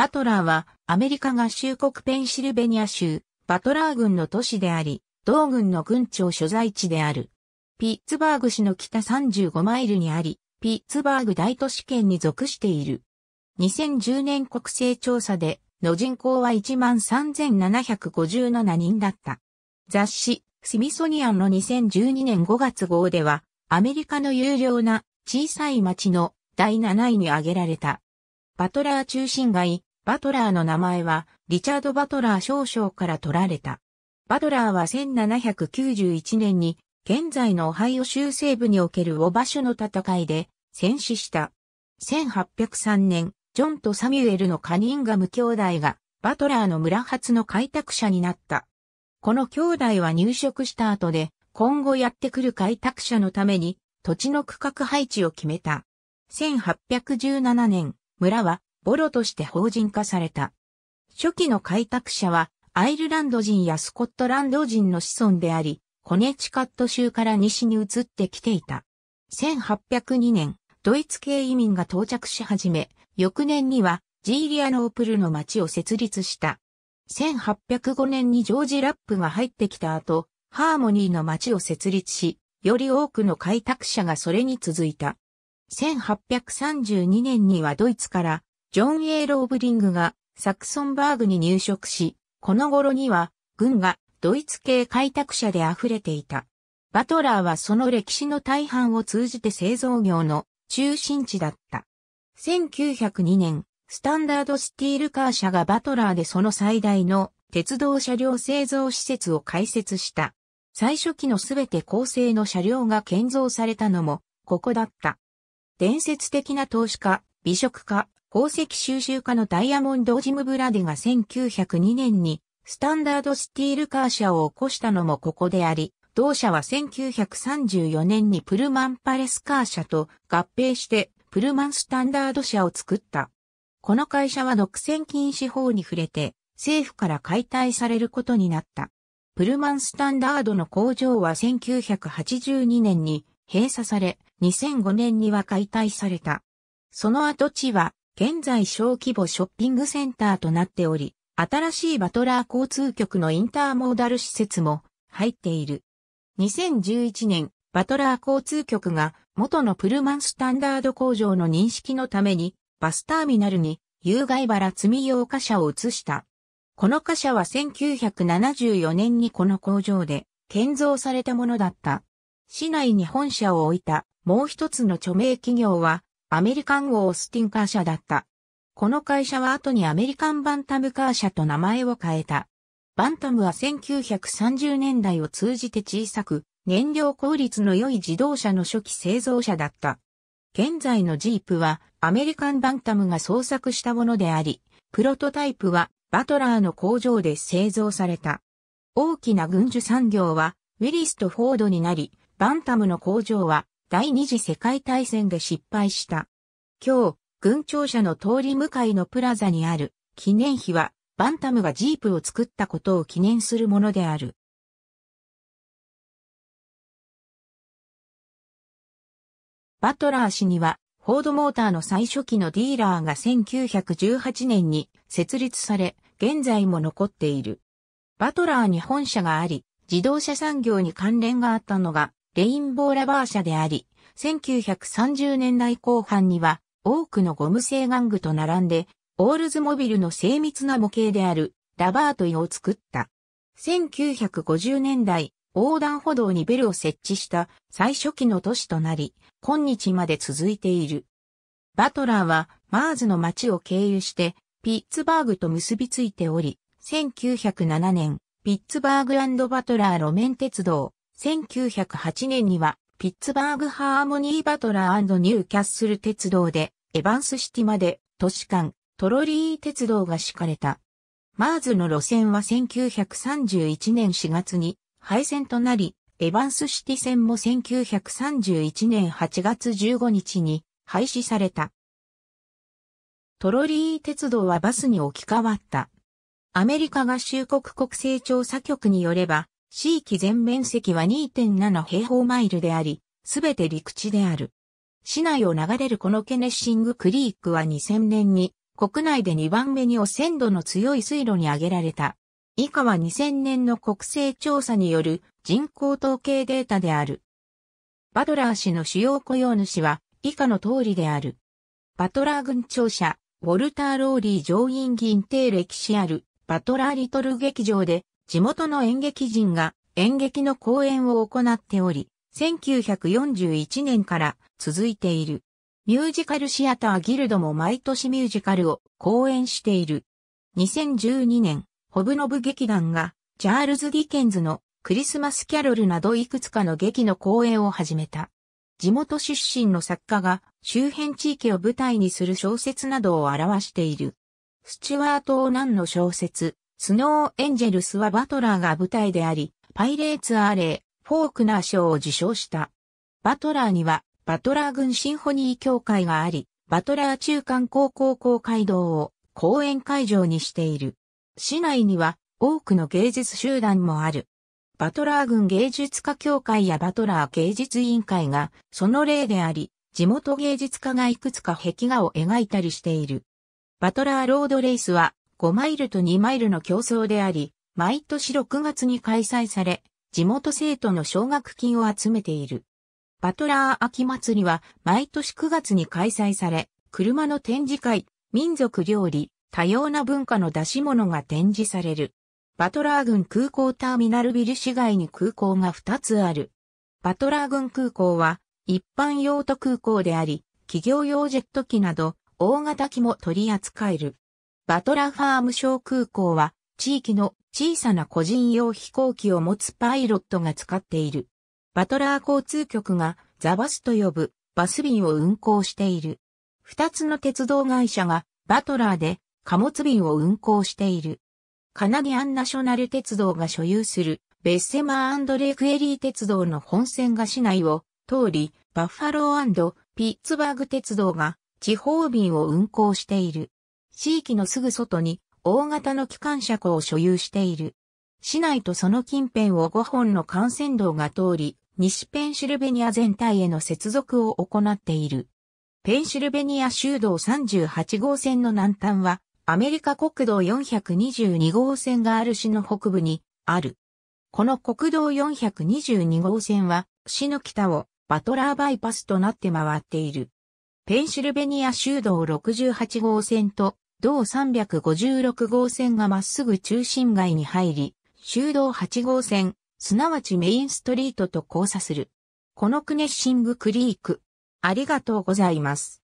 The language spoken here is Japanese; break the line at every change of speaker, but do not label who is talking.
バトラーはアメリカ合衆国ペンシルベニア州バトラー郡の都市であり、同郡の郡庁所在地である。ピッツバーグ市の北35マイルにあり、ピッツバーグ大都市圏に属している。2010年国勢調査で、の人口は13,757人だった。雑誌、スミソニアンの2012年5月号では、アメリカの有料な小さい町の第7位に挙げられた。バトラー中心街、バトラーの名前は、リチャード・バトラー少将から取られた。バトラーは1791年に、現在のオハイオ州西部におけるオバシュの戦いで、戦死した。1803年、ジョンとサミュエルのカニンガム兄弟が、バトラーの村発の開拓者になった。この兄弟は入植した後で、今後やってくる開拓者のために、土地の区画配置を決めた。1817年、村はボロとして法人化された。初期の開拓者は、アイルランド人やスコットランド人の子孫であり、コネチカット州から西に移ってきていた。1802年、ドイツ系移民が到着し始め、翌年にはジーリアノープルの町を設立した。1805年にジョージ・ラップが入ってきた後、ハーモニーの町を設立し、より多くの開拓者がそれに続いた。1832年にはドイツからジョン・エイ・ローブリングがサクソンバーグに入植し、この頃には軍がドイツ系開拓者で溢れていた。バトラーはその歴史の大半を通じて製造業の中心地だった。1902年、スタンダードスティールカー社がバトラーでその最大の鉄道車両製造施設を開設した。最初期のすべて構成の車両が建造されたのも、ここだった。伝説的な投資家、美食家、宝石収集家のダイヤモンド・ジム・ブラディが1902年にスタンダード・スティールカー社を起こしたのもここであり、同社は1934年にプルマン・パレスカー社と合併してプルマン・スタンダード社を作った。この会社は独占禁止法に触れて政府から解体されることになった。プルマン・スタンダードの工場は1982年に閉鎖され、2005年には解体された。その跡地は現在小規模ショッピングセンターとなっており、新しいバトラー交通局のインターモーダル施設も入っている。2011年、バトラー交通局が元のプルマンスタンダード工場の認識のためにバスターミナルに有害原積み用貨車を移した。この貨車は1974年にこの工場で建造されたものだった。市内に本社を置いたもう一つの著名企業はアメリカン・オースティンカー社だった。この会社は後にアメリカン・バンタムカー社と名前を変えた。バンタムは1930年代を通じて小さく、燃料効率の良い自動車の初期製造者だった。現在のジープはアメリカン・バンタムが創作したものであり、プロトタイプはバトラーの工場で製造された。大きな軍需産業はウィリスとフォードになり、バンタムの工場は第二次世界大戦で失敗した。今日、軍庁舎の通り向かいのプラザにある記念碑は、バンタムがジープを作ったことを記念するものである。バトラー氏には、フォードモーターの最初期のディーラーが1918年に設立され、現在も残っている。バトラーに本社があり、自動車産業に関連があったのがレインボーラバー社であり、1930年代後半には多くのゴム製玩具と並んで、オールズモビルの精密な模型であるラバートイを作った。1950年代、横断歩道にベルを設置した最初期の都市となり、今日まで続いている。バトラーはマーズの街を経由してピッツバーグと結びついており、1907年、ピッツバーグバトラー路面鉄道1908年には、ピッツバーグハーモニーバトラーニューキャッスル鉄道で、エヴァンスシティまで、都市間、トロリー鉄道が敷かれた。マーズの路線は1931年4月に廃線となり、エヴァンスシティ線も1931年8月15日に廃止された。トロリー鉄道はバスに置き換わった。アメリカ合衆国国勢調査局によれば、地域全面積は2.7平方マイルであり、すべて陸地である。市内を流れるこのケネッシングクリークは2000年に国内で2番目に汚染度の強い水路に挙げられた。以下は2000年の国勢調査による人口統計データである。バトラー氏の主要雇用主は以下の通りである。バトラー軍庁舎、ウォルター・ローリー上院議員定歴史あるバトラーリトル劇場で地元の演劇人が演劇の公演を行っており、1941年から続いている。ミュージカルシアターギルドも毎年ミュージカルを公演している。2012年、ホブノブ劇団が、チャールズ・ディケンズのクリスマスキャロルなどいくつかの劇の公演を始めた。地元出身の作家が周辺地域を舞台にする小説などを表している。スチュワート・オナンの小説、スノーエンジェルスはバトラーが舞台であり、パイレーツ・アーレー、フォークナー賞を受賞した。バトラーには、バトラー軍シンフォニー協会があり、バトラー中間高校公会堂を公演会場にしている。市内には多くの芸術集団もある。バトラー軍芸術家協会やバトラー芸術委員会がその例であり、地元芸術家がいくつか壁画を描いたりしている。バトラーロードレースは5マイルと2マイルの競争であり、毎年6月に開催され、地元生徒の奨学金を集めている。バトラー秋祭りは毎年9月に開催され、車の展示会、民族料理、多様な文化の出し物が展示される。バトラー郡空港ターミナルビル市街に空港が2つある。バトラー郡空港は一般用途空港であり、企業用ジェット機など大型機も取り扱える。バトラファーム小空港は、地域の小さな個人用飛行機を持つパイロットが使っている。バトラー交通局がザバスと呼ぶバス便を運行している。二つの鉄道会社がバトラーで貨物便を運行している。カナディアンナショナル鉄道が所有するベッセマーレクエリー鉄道の本線が市内を通り、バッファローピッツバーグ鉄道が地方便を運行している。地域のすぐ外に大型の機関車庫を所有している。市内とその近辺を5本の幹線道が通り、西ペンシルベニア全体への接続を行っている。ペンシルベニア州道38号線の南端は、アメリカ国道422号線がある市の北部にある。この国道422号線は、市の北をバトラーバイパスとなって回っている。ペンシルベニア州道68号線と同356号線がまっすぐ中心街に入り、修道8号線、すなわちメインストリートと交差する。このクネッシングクリーク。ありがとうございます。